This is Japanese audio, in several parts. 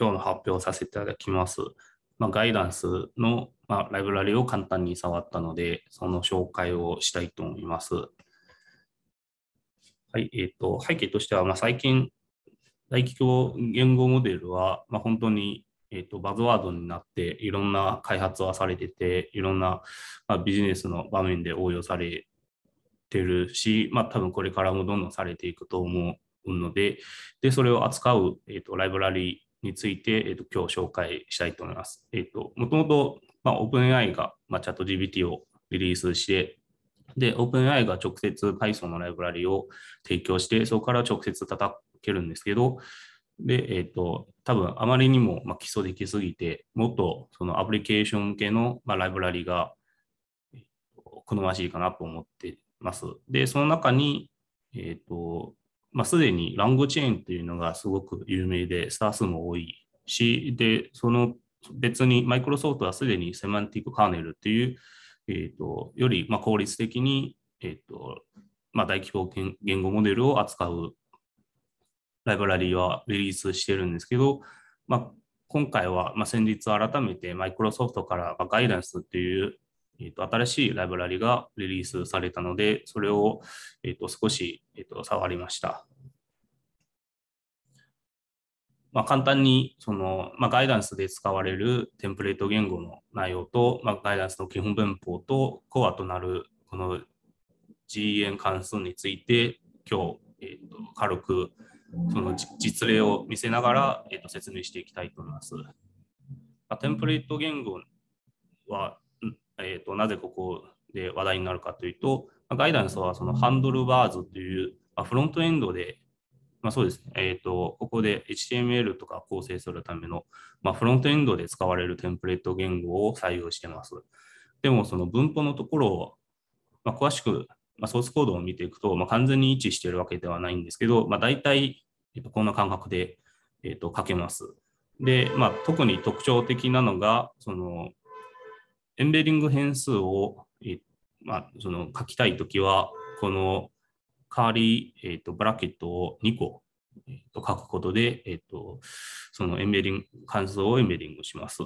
今日の発表させていただきます。まあ、ガイダンスの、まあ、ライブラリを簡単に触ったので、その紹介をしたいと思います。はいえーと、背景としては、まあ、最近、大規模言語モデルは、まあ、本当に、えーと、バズワードになって、いろんな開発はされてて、いろんな、まあ、ビジネスの場面で応用されてるし、まあ、多分これからもどんどんされていくと思うので、でそれを扱う、えーと、とライブラリについて、えーと、今日紹介したいと思います。えーと、もともと、まあ、OpenAI が、まあ、チャット GPT をリリースして、で、OpenAI が直接 Python のライブラリを提供して、そこから直接叩けるんですけど、で、えっ、ー、と、多分あまりにも基礎できすぎて、もっとそのアプリケーション向けのライブラリが好ましいかなと思ってます。で、その中に、えっ、ー、と、まあ、すでにランゴチェーンというのがすごく有名で、スタッ s も多いし、で、その別にマイクロソフトはすでにセマンティックカーネルっていう、えーと、よりま効率的に、えーとまあ、大規模言語モデルを扱うライブラリーはリリースしてるんですけど、まあ、今回は、ま先日改めてマイクロソフトからガイダンスっていう、えーと、新しいライブラリがリリースされたので、それを、えーと、と少し、えー、と触りました。まあ、簡単にその、まあ、ガイダンスで使われるテンプレート言語の内容と、まあ、ガイダンスの基本文法とコアとなるこの GN 関数について今日、えーと、軽くその実例を見せながら、えーと、説明していきたいと思います。まあ、テンプレート言語は、えーと、となぜここで話題になるかというと、まあ、ガイダンスはそのハンドルバーズという、まあ、フロントエンドでまあ、そうですね。えっ、ー、と、ここで HTML とか構成するための、まあ、フロントエンドで使われるテンプレート言語を採用してます。でも、その文法のところを、まあ、詳しく、まあ、ソースコードを見ていくと、まあ、完全に位置しているわけではないんですけど、まあ、大体、えとこんな感覚で、えー、と書けます。で、まあ、特に特徴的なのが、その、エンベリング変数を、えーまあ、その書きたいときは、このカーリー、えーと、ブラケットを2個、えーと、書くことで、えーと、そのエンベリング、関数をエンベリングします。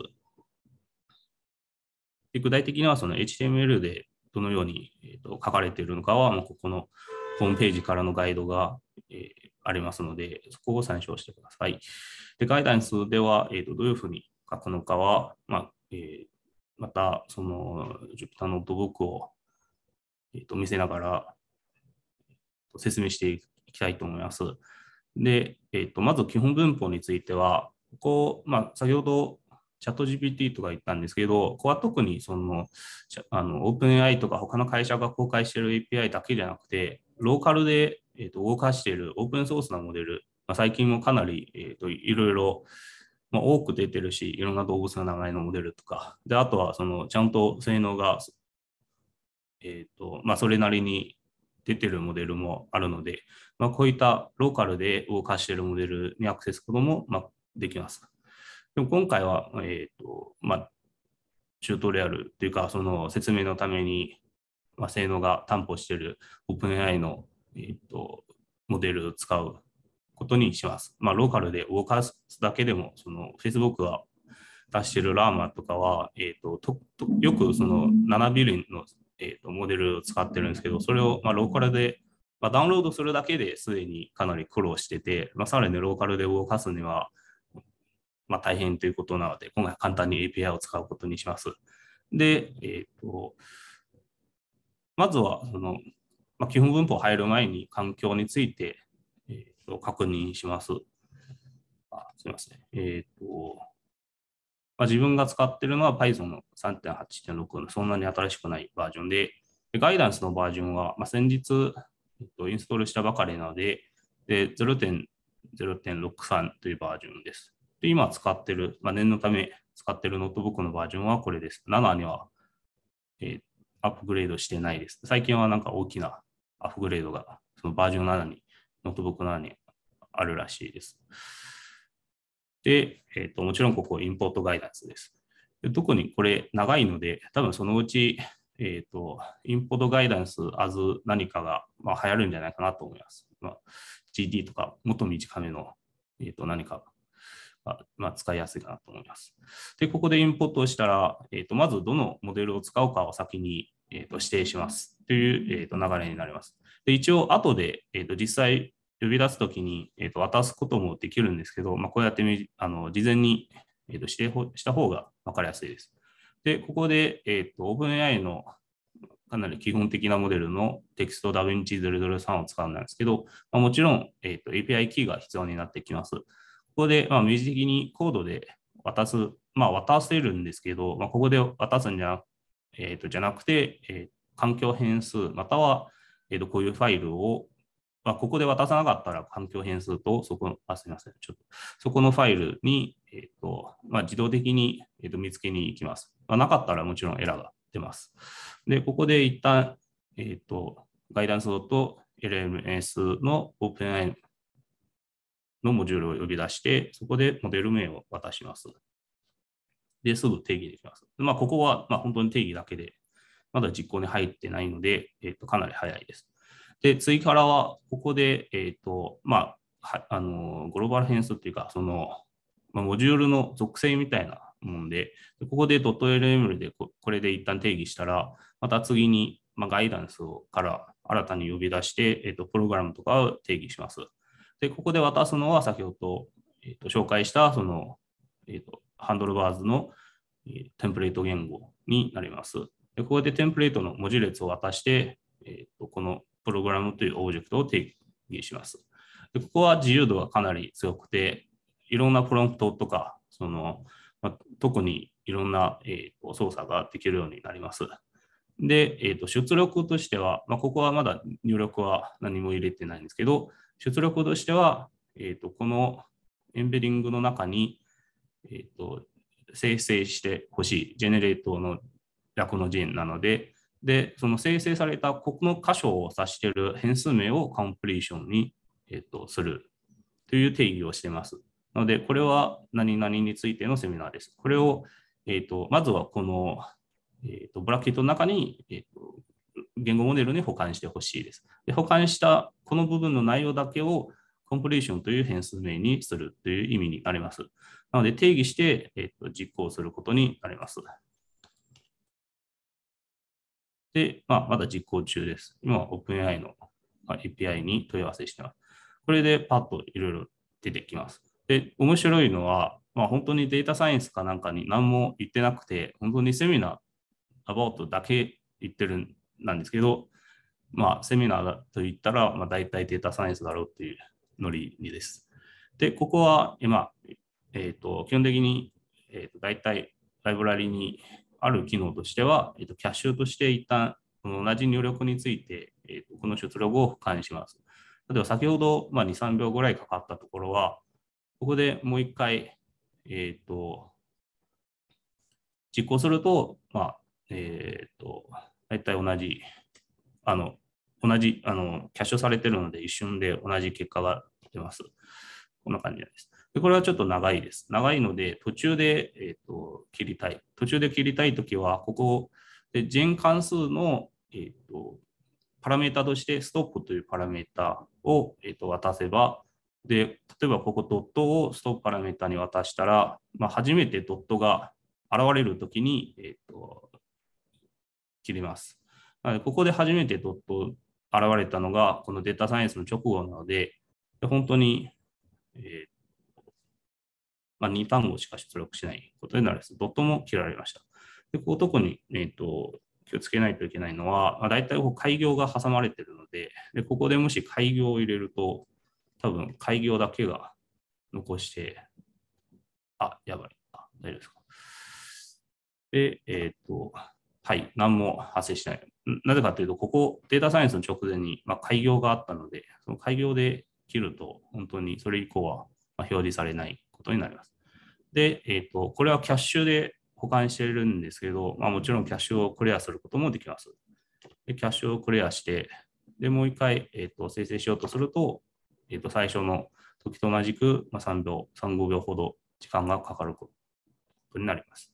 で具体的にはその HTML でどのように、えーと、書かれているのかは、もうここのホームページからのガイドが、えー、ありますので、そこを参照してください。でガイダンスでは、えー、とどういうふうに書くのかは、まあえー、またその Jupyter のックを、えー、と見せながら説明していきたいと思います。で、えーと、まず基本文法については、ここ、まあ、先ほどチャット GPT とか言ったんですけど、ここは特にそのあの OpenAI とか他の会社が公開している API だけじゃなくて、ローカルで、えーと、動かしているオープンソースなモデル、まあ、最近もかなり、えーと、といろいろ、まあ、多く出てるし、いろんな動物の名前のモデルとか、であとはそのちゃんと性能が、えーとまあ、それなりに出てるモデルもあるので、まあ、こういったローカルで動かしているモデルにアクセスすることも、まあ、できます。でも今回は、えーとまあ、チュートリアルというか、その説明のために、まあ、性能が担保している OpenAI の、えーと、モデルを使うことにします。まあ、ローカルで動かすだけでも、Facebook が出しているラーマとかは、えーと、とよくその7ビリンのえーと、モデルを使ってるんですけど、それをまローカルで、まあ、ダウンロードするだけですでにかなり苦労してて、まあ、さらにローカルで動かすには、ま大変ということなので、今回簡単に API を使うことにします。で、えーと、まずはその、まあ、基本文法入る前に環境について、えーと、確認します。あすみません。えー、とまあ、自分が使ってるのは Python の3.8.6のそんなに新しくないバージョンで、でガイダンスのバージョンは、まあ、先日、えっと、インストールしたばかりなので、で0.0.63というバージョンです。で今使ってる、まあ、念のため使ってるノートブックのバージョンはこれです。7には、えー、アップグレードしてないです。最近はなんか大きなアップグレードが、そのバージョン7に、ノートブック7にあるらしいです。で、えーと、もちろんここインポートガイダンスです。で特にこれ長いので、多分そのうち、えーと、インポートガイダンス as 何かが、まあ、流行るんじゃないかなと思います。まあ、GD とかもっと短めの、えーと、何かが、まあ、使いやすいかなと思います。で、ここでインポートをしたら、えーと、とまずどのモデルを使うかを先に、えー、と指定しますという、えー、と流れになります。で一応、後で、えー、と実際呼び出すときに、えー、と渡すこともできるんですけど、まあ、こうやってみあの事前に、えー、と指定した方が分かりやすいです。で、ここで、えー、と OpenAI のかなり基本的なモデルのテキストダヴィンチ003を使うんですけど、まあ、もちろん、えー、と API キーが必要になってきます。ここで、まあ、明示的にコードで渡す、まあ、渡せるんですけど、まあ、ここで渡すんじゃ,、えー、とじゃなくて、えー、環境変数、または、えー、とこういうファイルをまあ、ここで渡さなかったら環境変数と、そこ、あ、すみません。ちょっと、そこのファイルに、えっ、ー、と、まあ、自動的に、えー、と見つけに行きます。まあ、なかったらもちろんエラーが出ます。で、ここで一旦、えっ、ー、と、ガイダンスと LMS の OpenAI のモジュールを呼び出して、そこでモデル名を渡します。で、すぐ定義できます。まあ、ここは、まあ、本当に定義だけで、まだ実行に入ってないので、えっ、ー、と、かなり早いです。で、次からは、ここで、えっ、ー、と、まあ、あのグローバル変数っていうか、その、まあ、モジュールの属性みたいなもんで、ここで .lml でこれで一旦定義したら、また次に、まあ、ガイダンスをから新たに呼び出して、えっ、ー、と、プログラムとかを定義します。で、ここで渡すのは先ほど、えっ、ー、と、紹介した、その、えっ、と、ハンドルバーズの、えテンプレート言語になります。でここでテンプレートの文字列を渡して、えー、とこのプログラムというオブジェクトを定義します。でここは自由度がかなり強くて、いろんなプロンプトとか、そのまあ、特にいろんな、えー、操作ができるようになります。で、えー、と出力としては、まあ、ここはまだ入力は何も入れてないんですけど、出力としては、えー、とこのエンベリングの中に、えー、と生成してほしいジェネレートの略の人なので、で、その生成されたここの箇所を指している変数名をコンプリーションに、えっと、するという定義をしています。なので、これは何々についてのセミナーです。これを、えっと、まずはこの、えっと、ブラケットの中に、えっと、言語モデルに保管してほしいです。で保管したこの部分の内容だけをコンプリーションという変数名にするという意味になります。なので定義して、えっと実行することになります。で、まあ、まだ実行中です。今、OpenAI の API に問い合わせしてます。これでパッといろいろ出てきます。で、面白いのは、まあ、本当にデータサイエンスかなんかに何も言ってなくて、本当にセミナー、アバウトだけ言ってるんなんですけど、まあ、セミナーと言ったら、まあ、大体データサイエンスだろうっていうノリにです。で、ここは今、えーと、基本的に、えーと、と大体ライブラリにある機能としては、えと、キャッシュとして一旦同じ入力について、えと、この出力を管理します。例えば先ほど、まあ、2、3秒ぐらいかかったところは、ここでもう一回、えっ、ー、と、実行すると、まあ、えっ、ー、と、大体同じ、あの、同じ、あの、キャッシュされているので、一瞬で同じ結果が出ます。こんな感じです。でこれはちょっと長いです。長いので、途中で、えーと、切りたい。途中で切りたいときは、ここで全関数の、えーと、パラメータとして、ストップというパラメータを、えーと、渡せば、で、例えばここドットをストップパラメータに渡したら、まあ、初めてドットが現れるときに、えー、と切ります。ここで初めてドット現れたのが、このデータサイエンスの直後なので、で本当に、えーまあ、2単語しか出力しないことになるんです。ドットも切られました。で、こういうとこに、えっ、ー、と、気をつけないといけないのは、まあ、大体こう開業が挟まれてるのでで、ここでもし開業を入れると、多分開業だけが残して、あ、やばい。あ、大丈夫ですか。で、えっ、ー、と、はい、何も発生しない。なぜかというと、ここ、データサイエンスの直前に、まあ、開業があったので、その開業で切ると、本当にそれ以降は表示されないことになります。で、えっ、ー、と、これはキャッシュで保管してるんですけど、まあ、もちろんキャッシュをクリアすることもできます。で、キャッシュをクリアして、で、もう一回、えっ、ー、と、生成しようとすると、えっ、ー、と、最初の時と同じく、まあ、3秒、3、5秒ほど時間がかかることになります。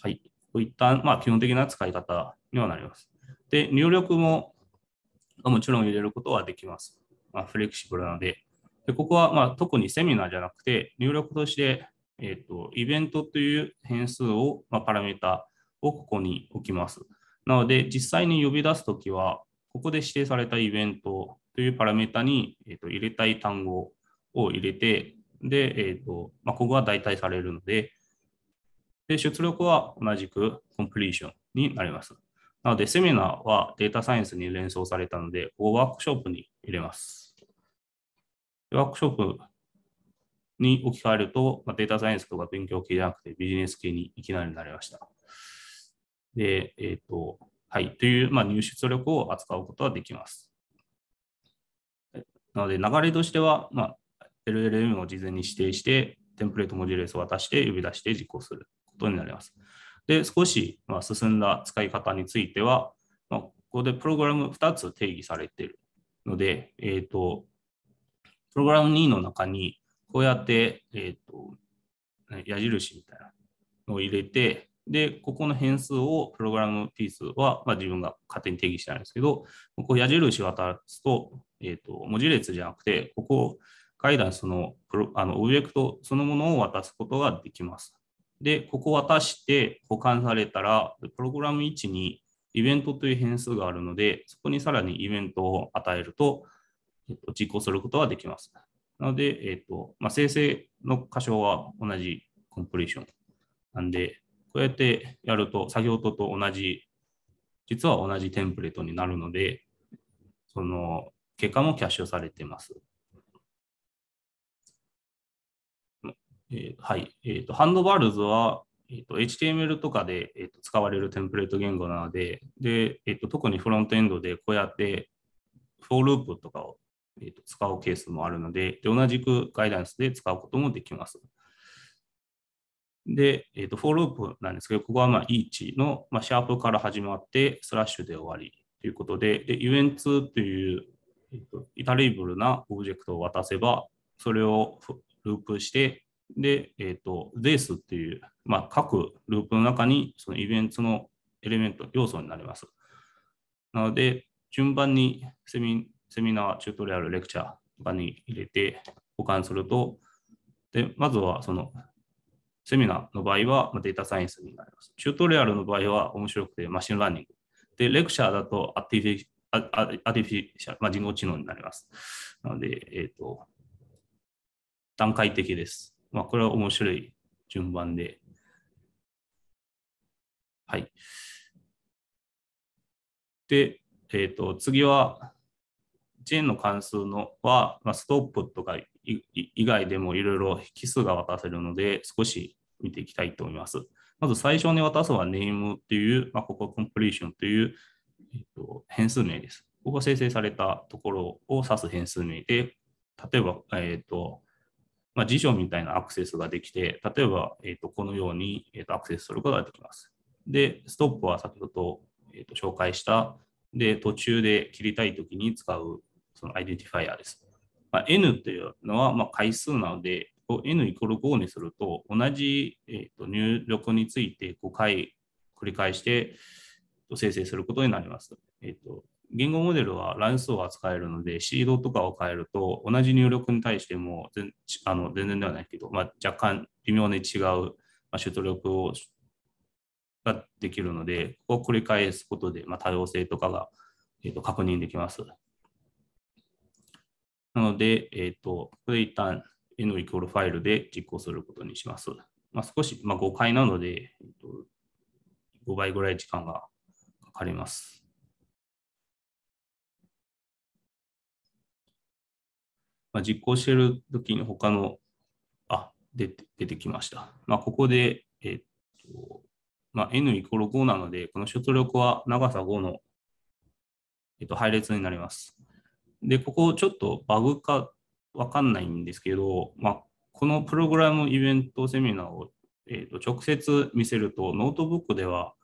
はい。こういった、まあ、基本的な使い方にはなります。で、入力ももちろん入れることはできます。まあ、フレキシブルなので、でここはま特にセミナーじゃなくて、入力として、えーと、イベントという変数を、まパラメータをここに置きます。なので、実際に呼び出すときは、ここで指定されたイベントというパラメータに、えーと、入れたい単語を入れて、で、えーとまあ、ここが代替されるので、で出力は同じくコンプリーションになります。なので、セミナーはデータサイエンスに連想されたので、ここワークショップに入れます。ワークショップに置き換えると、まあ、データサイエンスとか勉強系じゃなくてビジネス系にいきなりなりました。で、えっ、ー、と、はい、という、まあ、入出力を扱うことはできます。なので、流れとしては、まあ、LLM を事前に指定して、テンプレートモジュレースを渡して呼び出して実行することになります。で、少し、まあ、進んだ使い方については、まあ、ここでプログラム2つ定義されているので、えっ、ー、と、プログラム2の中に、こうやって、えっ、ー、と、矢印みたいなのを入れて、で、ここの変数を、プログラムピースは、まあ、自分が勝手に定義していんですけど、ここ矢印渡すと、えっ、ー、と、文字列じゃなくて、ここ、ガイダンスのプロあのオブジェクトそのものを渡すことができます。で、ここ渡して保管されたら、プログラム1にイベントという変数があるので、そこにさらにイベントを与えると、えっと、実行することはできます。なので、えっとまあ、生成の箇所は同じコンプレーションなんで、こうやってやると、先ほどと同じ、実は同じテンプレートになるので、その結果もキャッシュされてます。えー、はい。えっ、ー、と、ハンドバルズは、えーと、HTML とかで、えーと、使われるテンプレート言語なので、でえーと、と特にフロントエンドでこうやってフォーループとかをえーと、使うケースもあるのでで、同じくガイダンスで使うこともできます。で、えーと、フォーループなんですけど、ここはまあ each の、まあ、シャープから始まって、スラッシュで終わりということで、で、e v e n t という、えーと、イタリーブルなオブジェクトを渡せば、それをループして、で、えっ、ー、と、this っていう、まあ、各ループの中に、そのイベントのエレメント、要素になります。なので、順番にセミセミナー、チュートリアル、レクチャー場に入れて保管すると、でまずはそのセミナーの場合はデータサイエンスになります。チュートリアルの場合は面白くてマシンラーニング。で、レクチャーだとアティフィシャル、まあ、人工知能になります。なので、えっ、ー、と、段階的です。まあ、これは面白い順番で。はい。で、えっ、ー、と、次はチェーンの関数のは、まあ、ストップとか以外でもいろいろ奇数が渡せるので、少し見ていきたいと思います。まず最初に渡すはネームっていう、まあ、ここコンプレーションという、えっと、変数名です。ここが生成されたところを指す変数名で、例えば、えっと、まあ、辞書みたいなアクセスができて、例えば、えっと、このように、えっと、アクセスすることができます。で、ストップは先ほど、えっと、紹介した、で、途中で切りたいときに使うそのアイデンティファイアです。まあ、N というのはま回数なので、N イコール5にすると、同じ、えー、と入力について5回繰り返して、生成することになります。えー、と言語モデルは乱数を扱えるので、シードとかを変えると、同じ入力に対しても全あの全然ではないけど、まあ、若干微妙に違う出力をができるので、ここを繰り返すことで、まあ、多様性とかが、えー、と確認できます。なので、えっ、ー、と、ここで一旦 n イコールファイルで実行することにします。まあ、少し、まあ、5回なので、えっと、5倍ぐらい時間がかかります。まあ、実行しているときに他の、あ、出て出てきました。まあ、ここで、えっと、まあ、n イコール5なので、この出力は長さ5の、えっと、配列になります。で、ここちょっとバグかわかんないんですけど、まあ、このプログラムイベントセミナーを、えー、と直接見せると、ノートブックでは、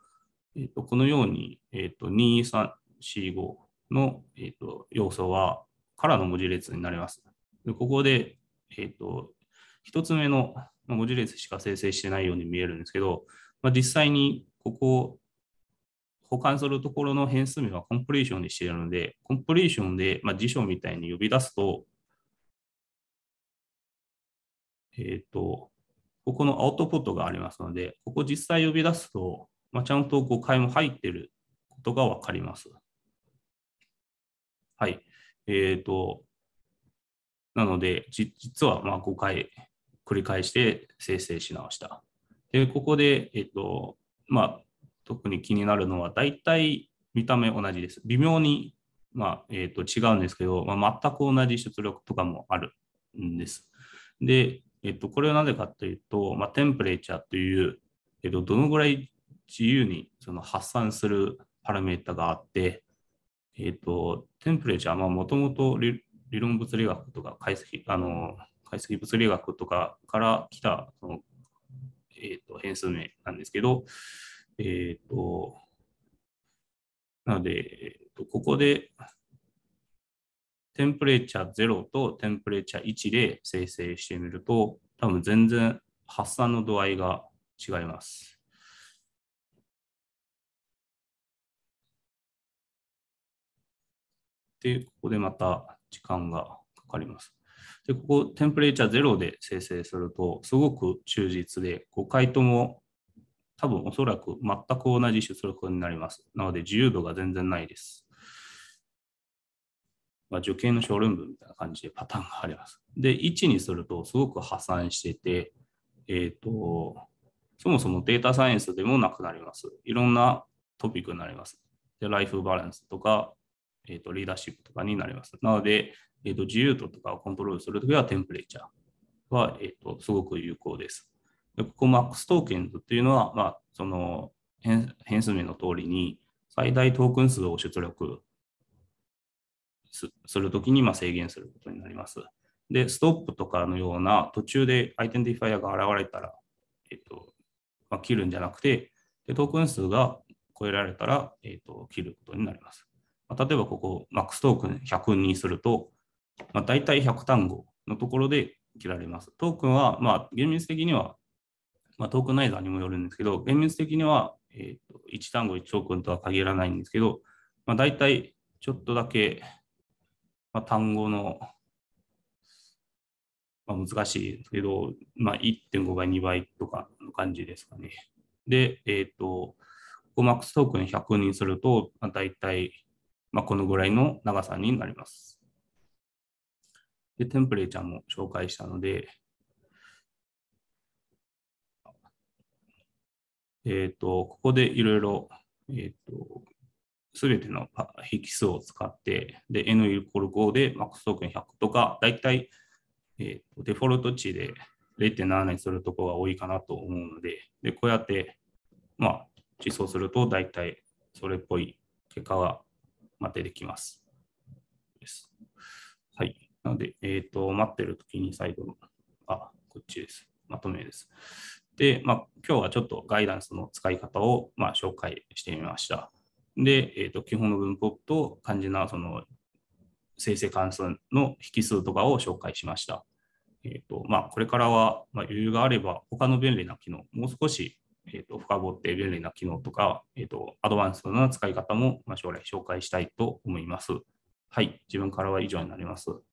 えー、とこのように、えー、と2345の、えー、と要素はからの文字列になります。でここで、えー、と1つ目の文字列しか生成してないように見えるんですけど、まあ、実際にここを保管するところの変数名はコンプレーションにしているので、コンプレーションで、まあ、辞書みたいに呼び出すと、えっ、ー、と、ここのアウトプットがありますので、ここ実際呼び出すと、まあ、ちゃんと誤解も入ってることがわかります。はい。えっ、ー、と、なので、実はまあ5回繰り返して生成し直した。で、ここで、えっ、ー、と、まあ、特に気になるのは、大体見た目同じです。微妙に、まあ、えー、と違うんですけど、まあ、全く同じ出力とかもあるんです。で、えー、とこれはなぜかというと、まあ、テンプレチャーという、えー、とどのぐらい自由にその発散するパラメータがあって、えっ、ー、と、テンプレチャーはもともと理論物理学とか解析、あの、解析物理学とかから来たその、えーと変数名なんですけど、えっ、ー、と、なので、えーと、ここで、テンプレーチャー0とテンプレーチャー1で生成してみると、多分全然発散の度合いが違います。で、ここでまた時間がかかります。で、ここ、テンプレーチャー0で生成すると、すごく忠実で、5回とも多分おそらく全く同じ出力になります。なので自由度が全然ないです。まあ、受験の小論文みたいな感じでパターンがあります。で、1にするとすごく破産してて、えっ、ー、と、そもそもデータサイエンスでもなくなります。いろんなトピックになります。で、ライフバランスとか、えっ、ー、と、リーダーシップとかになります。なので、えっ、ー、と、自由度とかをコントロールするときはテンプレーチャーは、えっ、と、すごく有効です。でここ MAX トークンズっていうのは、まあ、その変変数名の通りに最大トークン数を出力するときにまあ制限することになります。で、ストップとかのような途中でアイデンティファイアが現れたら、えっとまあ、切るんじゃなくてで、トークン数が超えられたら、えっと、切ることになります。まあ、例えばここ、MAX トークン100にすると、まあ、大体100単語のところで切られます。トークンは、まあ、厳密的にはまあ、トークナイザーにもよるんですけど、厳密的には、えーと、1単語1トークンとは限らないんですけど、まあ、大体ちょっとだけ、まあ、単語の、まあ、難しいですけど、まあ、1.5倍、2倍とかの感じですかね。で、えっ、ー、と、ここマックストークン100にすると、まあ、大体、まあ、このぐらいの長さになります。で、テンプレーちゃんも紹介したので、えっ、ー、と、ここでいろいろ、えっ、ー、と、すべての引数を使って、で、n イコール5で MAX トークン100とか、だいたい、えと、デフォルト値で0.7にするところが多いかなと思うので、で、こうやって、まあ、実装すると、だいたいそれっぽい結果が出てきます。です。はい。なので、えっ、ー、と、待ってるときに最後の、あ、こっちです。まとめです。で、まあ、今日はちょっとガイダンスの使い方を、まあ、紹介してみました。で、えーと、基本の文法と肝心なその生成関数の引数とかを紹介しました。えーとまあ、これからは、まあ、余裕があれば、他の便利な機能、もう少し、えと、深掘って便利な機能とか、えーと、とアドバンスな使い方も、まあ、将来紹介したいと思います。はい、自分からは以上になります。